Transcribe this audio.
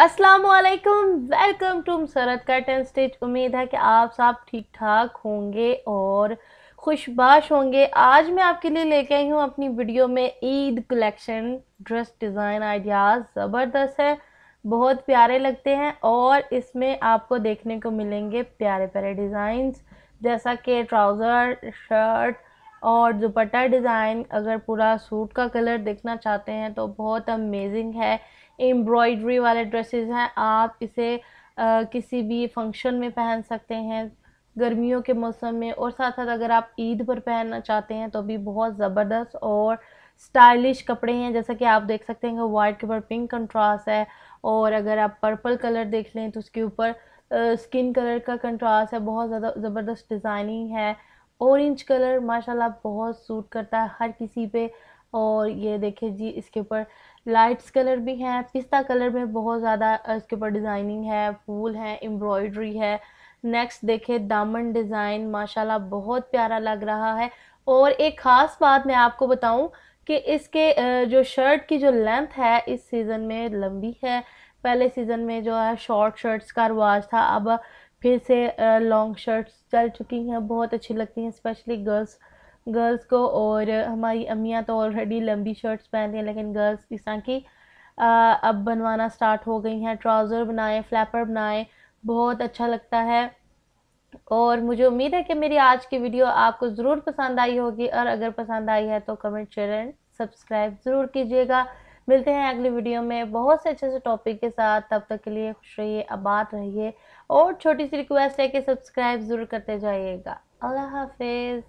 असलकम welcome to सरत का टेन स्टेज उम्मीद है कि आप सब ठीक ठाक होंगे और खुशबाश होंगे आज मैं आपके लिए लेके आई हूँ अपनी वीडियो में Eid collection dress design ideas ज़बरदस्त है बहुत प्यारे लगते हैं और इसमें आपको देखने को मिलेंगे प्यारे प्यारे डिज़ाइंस जैसा कि ट्राउज़र शर्ट और दुपट्टा डिज़ाइन अगर पूरा सूट का कलर देखना चाहते हैं तो बहुत अमेजिंग है एम्ब्रॉयड्री वाले ड्रेसेस हैं आप इसे आ, किसी भी फंक्शन में पहन सकते हैं गर्मियों के मौसम में और साथ साथ अगर आप ईद पर पहनना चाहते हैं तो भी बहुत ज़बरदस्त और स्टाइलिश कपड़े हैं जैसा कि आप देख सकते हैं वाइट के ऊपर पिंक कंट्रास्ट है और अगर आप पर्पल कलर देख लें तो उसके ऊपर स्किन कलर का कंट्रास्ट है बहुत ज़्यादा ज़बरदस्त डिज़ाइनिंग है ऑरेंज कलर माशाल्लाह बहुत सूट करता है हर किसी पे और ये देखिए जी इसके ऊपर लाइट्स कलर भी हैं पिस्ता कलर में बहुत ज़्यादा इसके ऊपर डिज़ाइनिंग है फूल है एम्ब्रॉयडरी है नेक्स्ट देखे दामन डिज़ाइन माशाल्लाह बहुत प्यारा लग रहा है और एक ख़ास बात मैं आपको बताऊं कि इसके जो शर्ट की जो लेंथ है इस सीज़न में लंबी है पहले सीज़न में जो है शॉर्ट शर्ट्स का रवाज था अब फिर से लॉन्ग शर्ट्स चल चुकी हैं बहुत अच्छी लगती हैं स्पेशली गर्ल्स गर्ल्स को और हमारी अम्मियाँ तो ऑलरेडी लंबी शर्ट्स पहनती हैं लेकिन गर्ल्स इस तरह की अब बनवाना स्टार्ट हो गई हैं ट्राउज़र बनाएं फ्लैपर बनाएं बहुत अच्छा लगता है और मुझे उम्मीद है कि मेरी आज की वीडियो आपको ज़रूर पसंद आई होगी और अगर पसंद आई है तो कमेंट शेयर एंड सब्सक्राइब ज़रूर कीजिएगा मिलते हैं अगली वीडियो में बहुत से अच्छे से टॉपिक के साथ तब तक के लिए खुश रहिए आबाद रहिए और छोटी सी रिक्वेस्ट है कि सब्सक्राइब ज़रूर करते जाइएगा अल्लाह हाफिज़